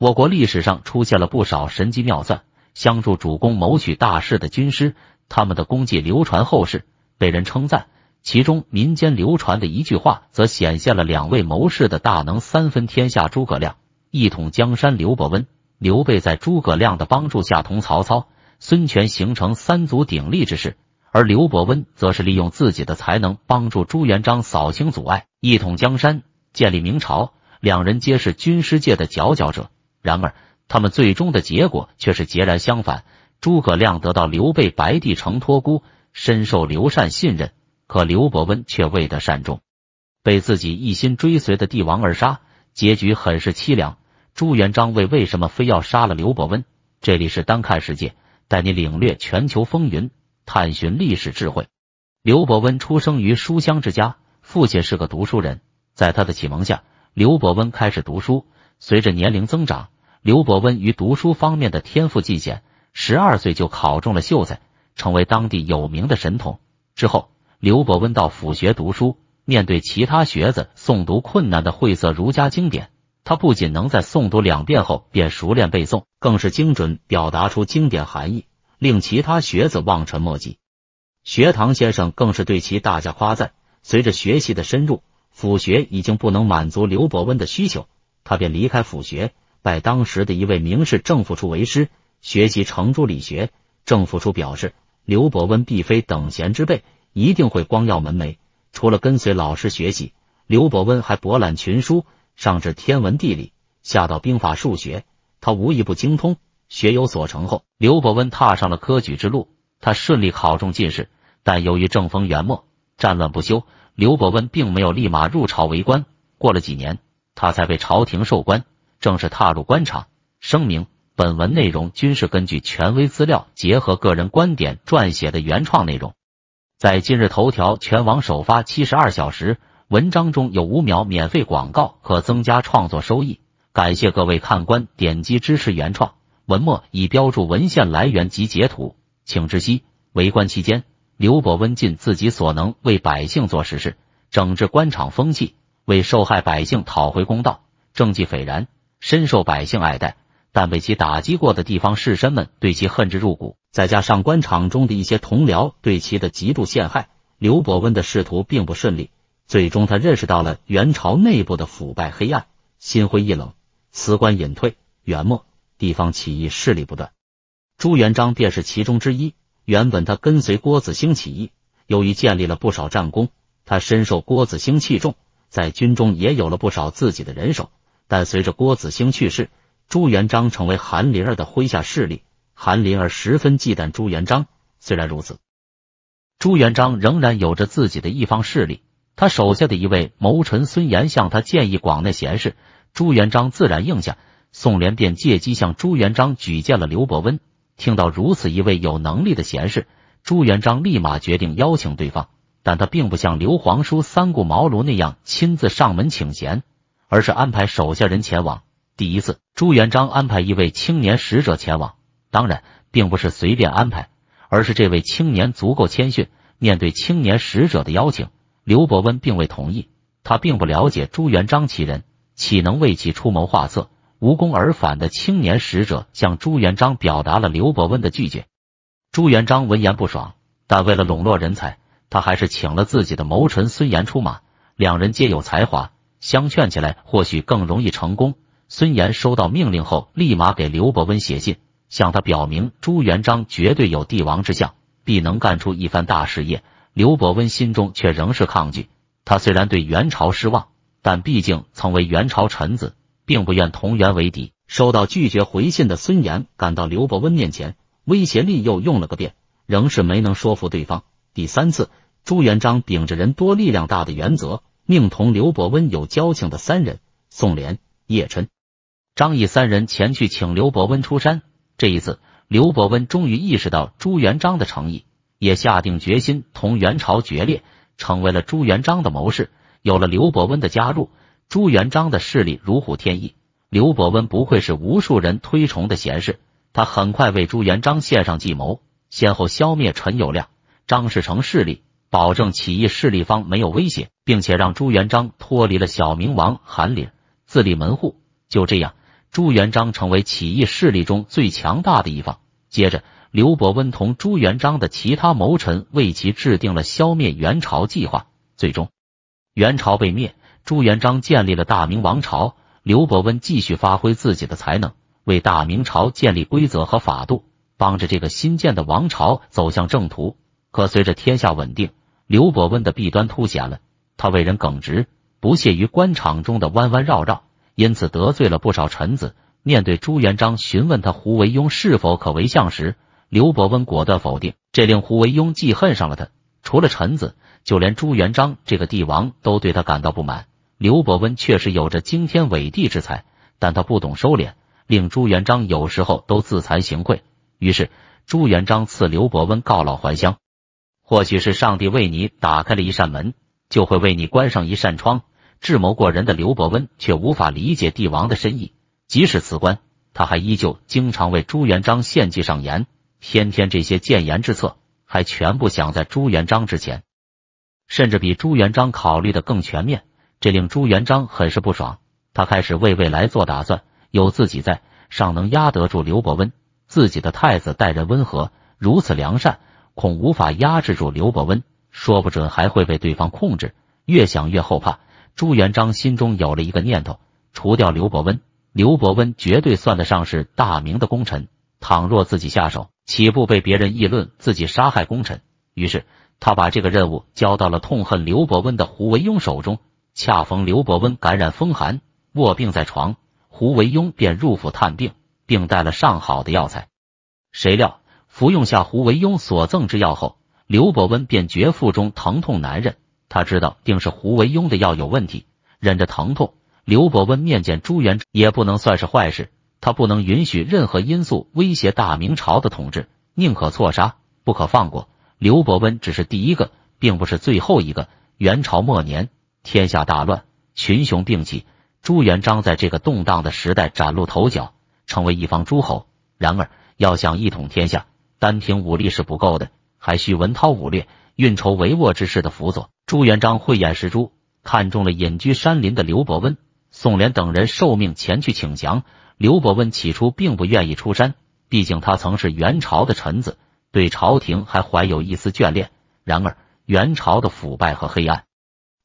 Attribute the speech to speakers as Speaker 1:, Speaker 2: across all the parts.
Speaker 1: 我国历史上出现了不少神机妙算、相助主公谋取大事的军师，他们的功绩流传后世，被人称赞。其中民间流传的一句话，则显现了两位谋士的大能：三分天下，诸葛亮；一统江山，刘伯温。刘备在诸葛亮的帮助下，同曹操、孙权形成三足鼎立之势；而刘伯温则是利用自己的才能，帮助朱元璋扫清阻碍，一统江山，建立明朝。两人皆是军师界的佼佼者。然而，他们最终的结果却是截然相反。诸葛亮得到刘备白帝城托孤，深受刘禅信任；可刘伯温却未得善终，被自己一心追随的帝王而杀，结局很是凄凉。朱元璋为为什么非要杀了刘伯温？这里是单看世界，带你领略全球风云，探寻历史智慧。刘伯温出生于书香之家，父亲是个读书人，在他的启蒙下，刘伯温开始读书。随着年龄增长，刘伯温于读书方面的天赋尽显，十二岁就考中了秀才，成为当地有名的神童。之后，刘伯温到府学读书，面对其他学子诵读困难的晦涩儒家经典，他不仅能在诵读两遍后便熟练背诵，更是精准表达出经典含义，令其他学子望尘莫及。学堂先生更是对其大加夸赞。随着学习的深入，府学已经不能满足刘伯温的需求。他便离开府学，拜当时的一位名士郑复初为师，学习程朱理学。郑复初表示，刘伯温必非等闲之辈，一定会光耀门楣。除了跟随老师学习，刘伯温还博览群书，上至天文地理，下到兵法数学，他无一不精通。学有所成后，刘伯温踏上了科举之路，他顺利考中进士。但由于政风元末战乱不休，刘伯温并没有立马入朝为官。过了几年。他才被朝廷授官，正式踏入官场。声明：本文内容均是根据权威资料结合个人观点撰写的原创内容，在今日头条全网首发七十二小时，文章中有五秒免费广告可增加创作收益。感谢各位看官点击支持原创。文末已标注文献来源及截图，请知悉。为官期间，刘伯温尽自己所能为百姓做实事，整治官场风气。为受害百姓讨回公道，政绩斐然，深受百姓爱戴。但被其打击过的地方士绅们对其恨之入骨，再加上官场中的一些同僚对其的极度陷害，刘伯温的仕途并不顺利。最终，他认识到了元朝内部的腐败黑暗，心灰意冷，辞官隐退。元末，地方起义势力不断，朱元璋便是其中之一。原本他跟随郭子兴起义，由于建立了不少战功，他深受郭子兴器重。在军中也有了不少自己的人手，但随着郭子兴去世，朱元璋成为韩林儿的麾下势力。韩林儿十分忌惮朱元璋，虽然如此，朱元璋仍然有着自己的一方势力。他手下的一位谋臣孙岩向他建议广纳贤士，朱元璋自然应下。宋濂便借机向朱元璋举荐了刘伯温。听到如此一位有能力的贤士，朱元璋立马决定邀请对方。但他并不像刘皇叔三顾茅庐那样亲自上门请贤，而是安排手下人前往。第一次，朱元璋安排一位青年使者前往，当然，并不是随便安排，而是这位青年足够谦逊。面对青年使者的邀请，刘伯温并未同意，他并不了解朱元璋其人，岂能为其出谋划策？无功而返的青年使者向朱元璋表达了刘伯温的拒绝。朱元璋闻言不爽，但为了笼络人才。他还是请了自己的谋臣孙岩出马，两人皆有才华，相劝起来或许更容易成功。孙岩收到命令后，立马给刘伯温写信，向他表明朱元璋绝对有帝王之相，必能干出一番大事业。刘伯温心中却仍是抗拒。他虽然对元朝失望，但毕竟曾为元朝臣子，并不愿同元为敌。收到拒绝回信的孙岩，赶到刘伯温面前，威胁令又用了个遍，仍是没能说服对方。第三次，朱元璋秉着人多力量大的原则，命同刘伯温有交情的三人宋濂、叶琛、张毅三人前去请刘伯温出山。这一次，刘伯温终于意识到朱元璋的诚意，也下定决心同元朝决裂，成为了朱元璋的谋士。有了刘伯温的加入，朱元璋的势力如虎添翼。刘伯温不愧是无数人推崇的贤士，他很快为朱元璋献上计谋，先后消灭陈友谅。张士诚势力，保证起义势力方没有威胁，并且让朱元璋脱离了小明王韩林自立门户。就这样，朱元璋成为起义势力中最强大的一方。接着，刘伯温同朱元璋的其他谋臣为其制定了消灭元朝计划。最终，元朝被灭，朱元璋建立了大明王朝。刘伯温继续发挥自己的才能，为大明朝建立规则和法度，帮着这个新建的王朝走向正途。可随着天下稳定，刘伯温的弊端凸显了。他为人耿直，不屑于官场中的弯弯绕绕，因此得罪了不少臣子。面对朱元璋询问他胡惟庸是否可为相时，刘伯温果断否定，这令胡惟庸记恨上了他。除了臣子，就连朱元璋这个帝王都对他感到不满。刘伯温确实有着惊天伟地之才，但他不懂收敛，令朱元璋有时候都自惭形秽。于是朱元璋赐刘伯温告老还乡。或许是上帝为你打开了一扇门，就会为你关上一扇窗。智谋过人的刘伯温却无法理解帝王的深意。即使辞官，他还依旧经常为朱元璋献计上言。天天这些谏言之策，还全部想在朱元璋之前，甚至比朱元璋考虑的更全面。这令朱元璋很是不爽。他开始为未来做打算。有自己在，尚能压得住刘伯温。自己的太子待人温和，如此良善。恐无法压制住刘伯温，说不准还会被对方控制。越想越后怕，朱元璋心中有了一个念头：除掉刘伯温。刘伯温绝对算得上是大明的功臣，倘若自己下手，岂不被别人议论自己杀害功臣？于是，他把这个任务交到了痛恨刘伯温的胡惟庸手中。恰逢刘伯温感染风寒，卧病在床，胡惟庸便入府探病，并带了上好的药材。谁料。服用下胡惟庸所赠之药后，刘伯温便觉腹中疼痛难忍。他知道定是胡惟庸的药有问题，忍着疼痛，刘伯温面见朱元璋也不能算是坏事。他不能允许任何因素威胁大明朝的统治，宁可错杀不可放过。刘伯温只是第一个，并不是最后一个。元朝末年，天下大乱，群雄并起，朱元璋在这个动荡的时代崭露头角，成为一方诸侯。然而，要想一统天下。单凭武力是不够的，还需文韬武略、运筹帷幄之势的辅佐。朱元璋慧眼识珠，看中了隐居山林的刘伯温、宋濂等人，受命前去请降。刘伯温起初并不愿意出山，毕竟他曾是元朝的臣子，对朝廷还怀有一丝眷恋。然而，元朝的腐败和黑暗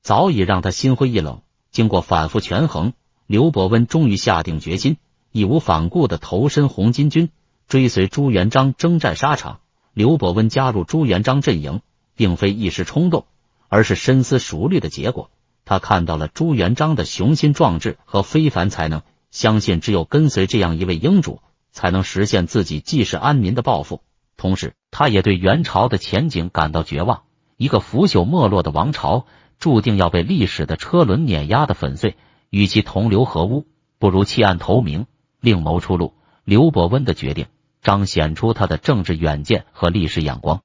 Speaker 1: 早已让他心灰意冷。经过反复权衡，刘伯温终于下定决心，义无反顾的投身红巾军。追随朱元璋征战沙场，刘伯温加入朱元璋阵营，并非一时冲动，而是深思熟虑的结果。他看到了朱元璋的雄心壮志和非凡才能，相信只有跟随这样一位英主，才能实现自己济世安民的抱负。同时，他也对元朝的前景感到绝望，一个腐朽没落的王朝，注定要被历史的车轮碾压的粉碎。与其同流合污，不如弃暗投明，另谋出路。刘伯温的决定。彰显出他的政治远见和历史眼光，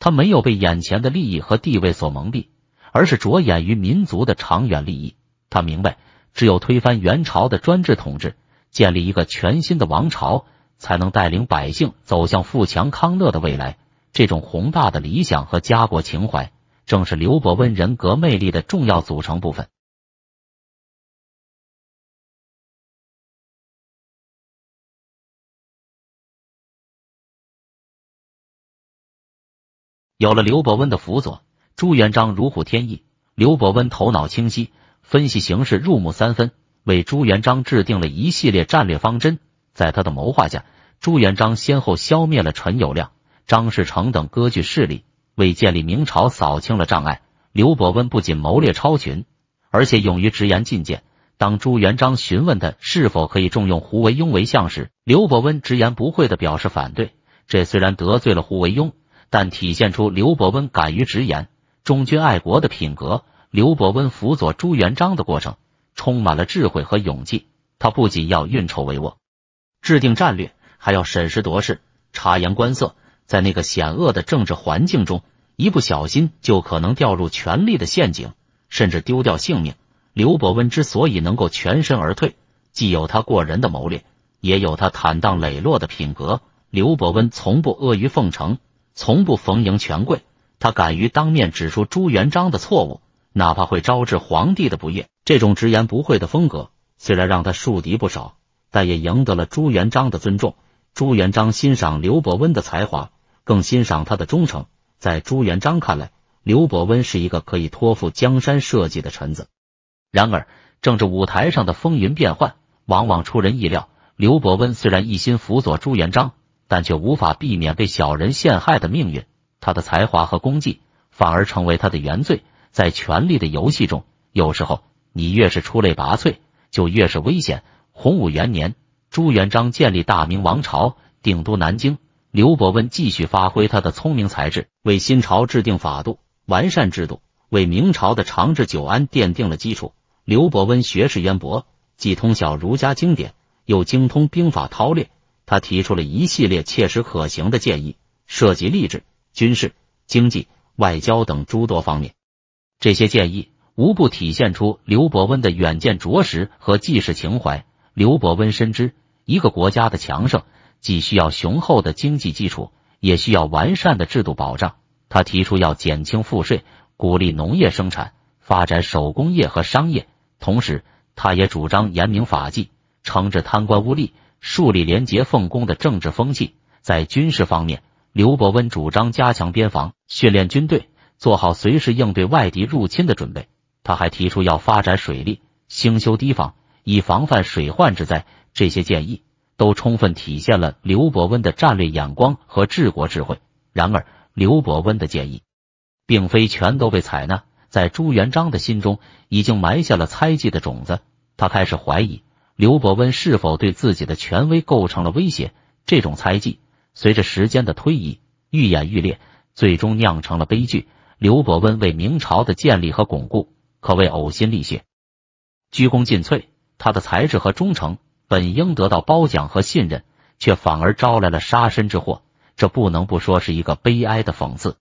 Speaker 1: 他没有被眼前的利益和地位所蒙蔽，而是着眼于民族的长远利益。他明白，只有推翻元朝的专制统治，建立一个全新的王朝，才能带领百姓走向富强康乐的未来。这种宏大的理想和家国情怀，正是刘伯温人格魅力的重要组成部分。有了刘伯温的辅佐，朱元璋如虎添翼。刘伯温头脑清晰，分析形势入木三分，为朱元璋制定了一系列战略方针。在他的谋划下，朱元璋先后消灭了陈友谅、张士诚等割据势力，为建立明朝扫清了障碍。刘伯温不仅谋略超群，而且勇于直言进谏。当朱元璋询问他是否可以重用胡惟庸为相时，刘伯温直言不讳的表示反对，这虽然得罪了胡惟庸。但体现出刘伯温敢于直言、忠君爱国的品格。刘伯温辅佐朱元璋的过程，充满了智慧和勇气。他不仅要运筹帷幄，制定战略，还要审时度势、察言观色。在那个险恶的政治环境中，一不小心就可能掉入权力的陷阱，甚至丢掉性命。刘伯温之所以能够全身而退，既有他过人的谋略，也有他坦荡磊落的品格。刘伯温从不阿谀奉承。从不逢迎权贵，他敢于当面指出朱元璋的错误，哪怕会招致皇帝的不悦。这种直言不讳的风格，虽然让他树敌不少，但也赢得了朱元璋的尊重。朱元璋欣赏刘伯温的才华，更欣赏他的忠诚。在朱元璋看来，刘伯温是一个可以托付江山社稷的臣子。然而，政治舞台上的风云变幻往往出人意料。刘伯温虽然一心辅佐朱元璋。但却无法避免被小人陷害的命运。他的才华和功绩反而成为他的原罪。在权力的游戏中，有时候你越是出类拔萃，就越是危险。洪武元年，朱元璋建立大明王朝，定都南京。刘伯温继续发挥他的聪明才智，为新朝制定法度，完善制度，为明朝的长治久安奠定了基础。刘伯温学识渊博，既通晓儒家经典，又精通兵法韬略。他提出了一系列切实可行的建议，涉及励志、军事、经济、外交等诸多方面。这些建议无不体现出刘伯温的远见卓识和济世情怀。刘伯温深知，一个国家的强盛既需要雄厚的经济基础，也需要完善的制度保障。他提出要减轻赋税，鼓励农业生产，发展手工业和商业。同时，他也主张严明法纪，惩治贪官污吏。树立廉洁奉公的政治风气。在军事方面，刘伯温主张加强边防，训练军队，做好随时应对外敌入侵的准备。他还提出要发展水利，兴修堤防，以防范水患之灾。这些建议都充分体现了刘伯温的战略眼光和治国智慧。然而，刘伯温的建议并非全都被采纳，在朱元璋的心中已经埋下了猜忌的种子，他开始怀疑。刘伯温是否对自己的权威构成了威胁？这种猜忌，随着时间的推移愈演愈烈，最终酿成了悲剧。刘伯温为明朝的建立和巩固可谓呕心沥血，鞠躬尽瘁。他的才智和忠诚本应得到褒奖和信任，却反而招来了杀身之祸。这不能不说是一个悲哀的讽刺。